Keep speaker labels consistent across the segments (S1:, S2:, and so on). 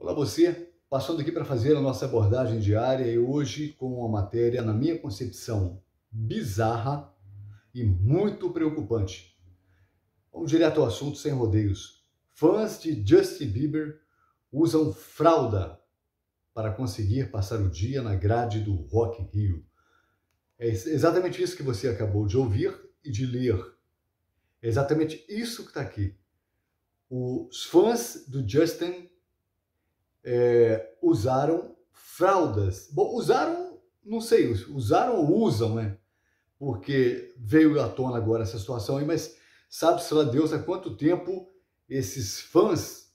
S1: Olá você, passando aqui para fazer a nossa abordagem diária e hoje com uma matéria, na minha concepção, bizarra e muito preocupante. Vamos direto ao assunto sem rodeios. Fãs de Justin Bieber usam fralda para conseguir passar o dia na grade do Rock in Rio. É exatamente isso que você acabou de ouvir e de ler. É exatamente isso que está aqui. Os fãs do Justin é, usaram fraldas. Bom, usaram, não sei, usaram ou usam, né? Porque veio à tona agora essa situação aí, mas sabe-se lá Deus há quanto tempo esses fãs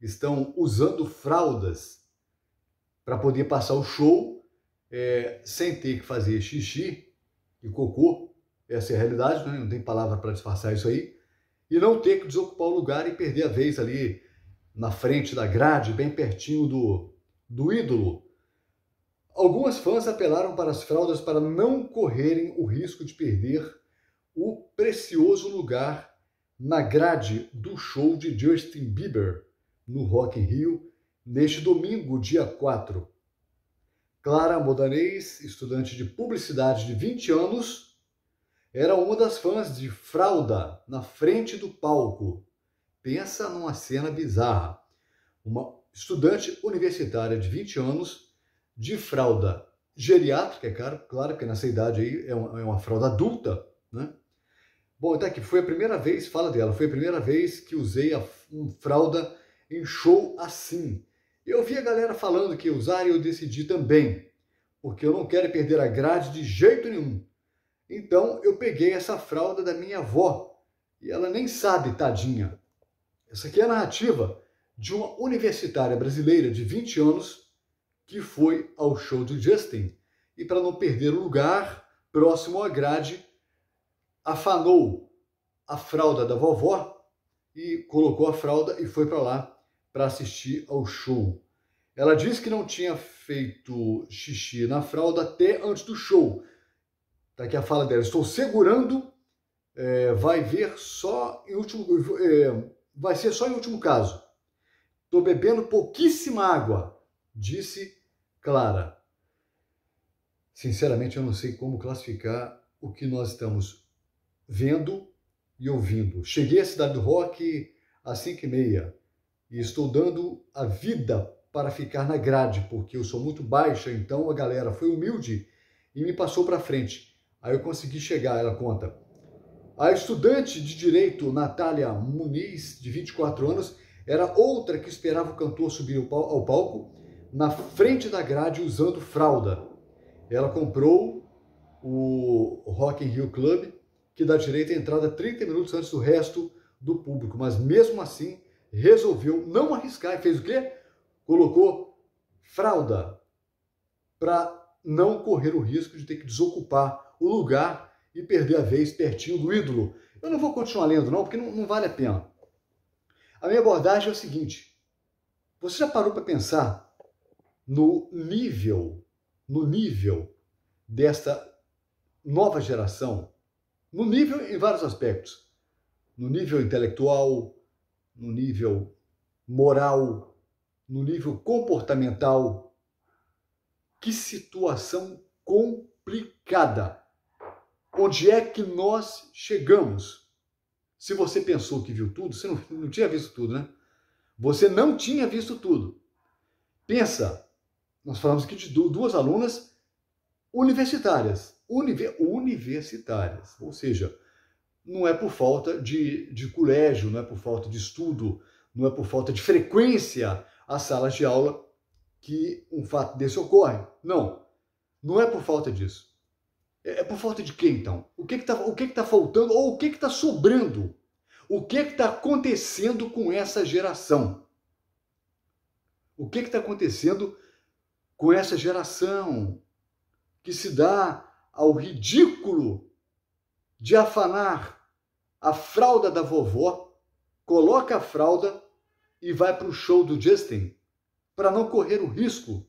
S1: estão usando fraldas para poder passar o show é, sem ter que fazer xixi e cocô. Essa é a realidade, né? não tem palavra para disfarçar isso aí. E não ter que desocupar o lugar e perder a vez ali na frente da grade, bem pertinho do, do ídolo. Algumas fãs apelaram para as fraldas para não correrem o risco de perder o precioso lugar na grade do show de Justin Bieber no Rock in Rio neste domingo, dia 4. Clara Modanês, estudante de publicidade de 20 anos, era uma das fãs de Fralda na frente do palco Pensa numa cena bizarra. Uma estudante universitária de 20 anos, de fralda geriátrica, é claro, claro que nessa idade aí é uma, é uma fralda adulta, né? Bom, até que foi a primeira vez, fala dela, foi a primeira vez que usei a um, fralda em show assim. Eu vi a galera falando que ia usar e eu decidi também, porque eu não quero perder a grade de jeito nenhum. Então eu peguei essa fralda da minha avó e ela nem sabe, tadinha. Essa aqui é a narrativa de uma universitária brasileira de 20 anos que foi ao show de Justin e, para não perder o lugar próximo à grade, afanou a fralda da vovó e colocou a fralda e foi para lá para assistir ao show. Ela disse que não tinha feito xixi na fralda até antes do show. Está aqui a fala dela. Estou segurando, é, vai ver só em último. É, vai ser só em último caso. Estou bebendo pouquíssima água, disse Clara. Sinceramente, eu não sei como classificar o que nós estamos vendo e ouvindo. Cheguei à cidade do rock às 5 e meia e estou dando a vida para ficar na grade, porque eu sou muito baixa, então a galera foi humilde e me passou para frente. Aí eu consegui chegar, ela conta. A estudante de direito Natália Muniz, de 24 anos, era outra que esperava o cantor subir ao palco na frente da grade usando fralda. Ela comprou o Rock in Rio Club, que dá direito à entrada 30 minutos antes do resto do público, mas mesmo assim resolveu não arriscar e fez o quê? Colocou fralda para não correr o risco de ter que desocupar o lugar e perder a vez pertinho do ídolo. Eu não vou continuar lendo, não, porque não, não vale a pena. A minha abordagem é o seguinte: você já parou para pensar no nível, no nível desta nova geração? No nível em vários aspectos. No nível intelectual, no nível moral, no nível comportamental. Que situação complicada! onde é que nós chegamos? Se você pensou que viu tudo, você não, não tinha visto tudo, né? Você não tinha visto tudo. Pensa, nós falamos aqui de duas alunas universitárias, univer, universitárias, ou seja, não é por falta de, de colégio, não é por falta de estudo, não é por falta de frequência às salas de aula que um fato desse ocorre. Não, não é por falta disso. É, é por falta de quê, então? O que está que, tá, que que tá faltando ou o que está sobrando? O que está acontecendo com essa geração? O que está acontecendo com essa geração que se dá ao ridículo de afanar a fralda da vovó, coloca a fralda e vai para o show do Justin para não correr o risco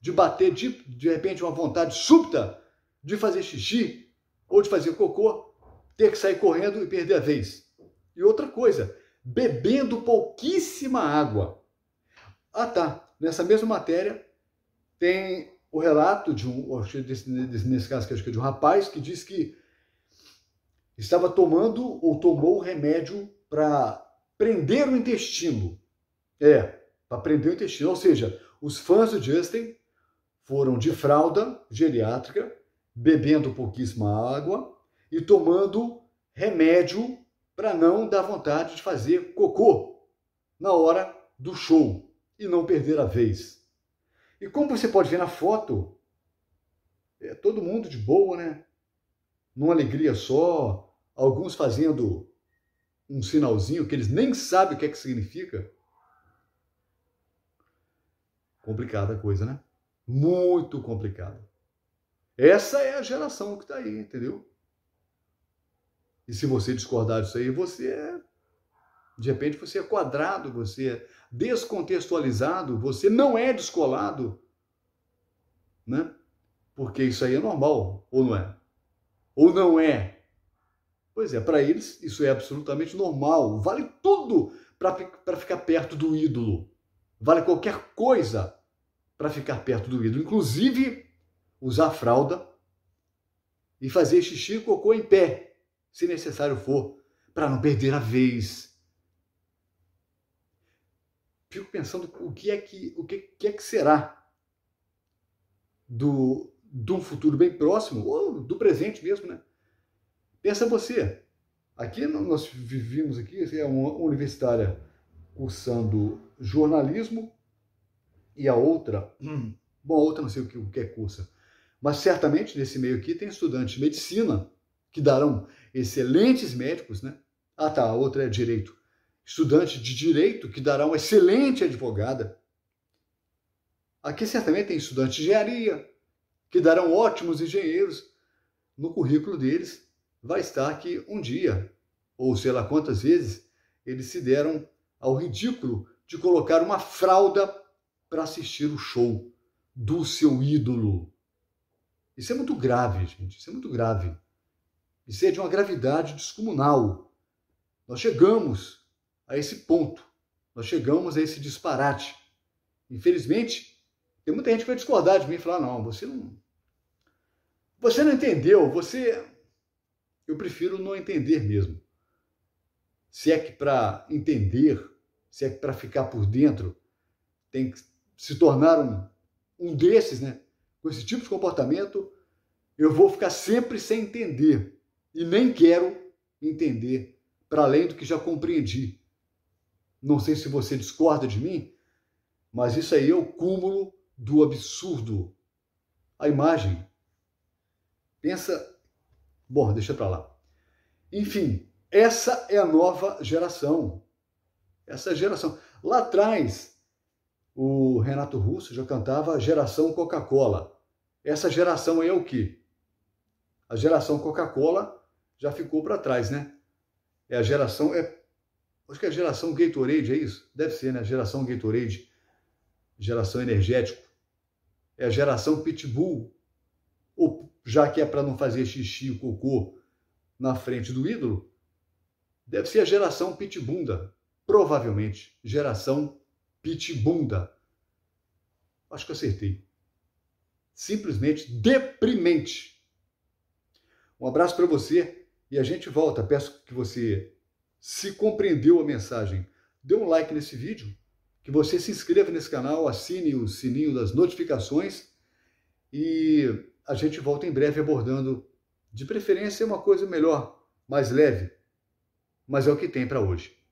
S1: de bater de, de repente uma vontade súbita de fazer xixi ou de fazer cocô, ter que sair correndo e perder a vez. E outra coisa, bebendo pouquíssima água. Ah, tá. Nessa mesma matéria tem o relato de um, nesse caso que acho que é de um rapaz, que diz que estava tomando ou tomou remédio para prender o intestino. É, para prender o intestino. Ou seja, os fãs do Justin foram de fralda geriátrica bebendo pouquíssima água e tomando remédio para não dar vontade de fazer cocô na hora do show e não perder a vez. E como você pode ver na foto, é todo mundo de boa, né? Numa alegria só, alguns fazendo um sinalzinho que eles nem sabem o que é que significa. Complicada a coisa, né? Muito complicada. Essa é a geração que está aí, entendeu? E se você discordar disso aí, você é. De repente você é quadrado, você é descontextualizado, você não é descolado, né? Porque isso aí é normal, ou não é? Ou não é? Pois é, para eles isso é absolutamente normal, vale tudo para ficar perto do ídolo, vale qualquer coisa para ficar perto do ídolo, inclusive usar fralda e fazer xixi e cocô em pé, se necessário for, para não perder a vez. Fico pensando o que é que, o que, que é que será do de um futuro bem próximo ou do presente mesmo, né? Pensa você, aqui nós vivimos aqui, é uma universitária cursando jornalismo e a outra, hum, bom, a outra não sei o que, o que é cursa, mas certamente nesse meio aqui tem estudantes de medicina que darão excelentes médicos, né? Ah, tá, a outra é direito. Estudante de direito que dará uma excelente advogada. Aqui certamente tem estudante de engenharia que darão ótimos engenheiros. No currículo deles vai estar que um dia, ou sei lá quantas vezes, eles se deram ao ridículo de colocar uma fralda para assistir o show do seu ídolo. Isso é muito grave, gente. Isso é muito grave. Isso é de uma gravidade descomunal. Nós chegamos a esse ponto. Nós chegamos a esse disparate. Infelizmente, tem muita gente que vai discordar de mim e falar: não, você não. Você não entendeu, você. Eu prefiro não entender mesmo. Se é que para entender, se é que para ficar por dentro, tem que se tornar um, um desses, né? com esse tipo de comportamento, eu vou ficar sempre sem entender e nem quero entender para além do que já compreendi. Não sei se você discorda de mim, mas isso aí é o cúmulo do absurdo. A imagem. Pensa. Bom, deixa para lá. Enfim, essa é a nova geração. Essa é geração. Lá atrás, o Renato Russo já cantava Geração Coca-Cola essa geração aí é o quê? A geração Coca-Cola já ficou para trás, né? É a geração. É, acho que é a geração Gatorade, é isso? Deve ser, né? A geração Gatorade, geração energético. É a geração Pitbull. Ou, já que é para não fazer xixi e cocô na frente do ídolo, deve ser a geração Pitbunda. Provavelmente, geração Pitbunda. Acho que acertei simplesmente deprimente. Um abraço para você e a gente volta. Peço que você, se compreendeu a mensagem, dê um like nesse vídeo, que você se inscreva nesse canal, assine o sininho das notificações e a gente volta em breve abordando, de preferência, uma coisa melhor, mais leve, mas é o que tem para hoje.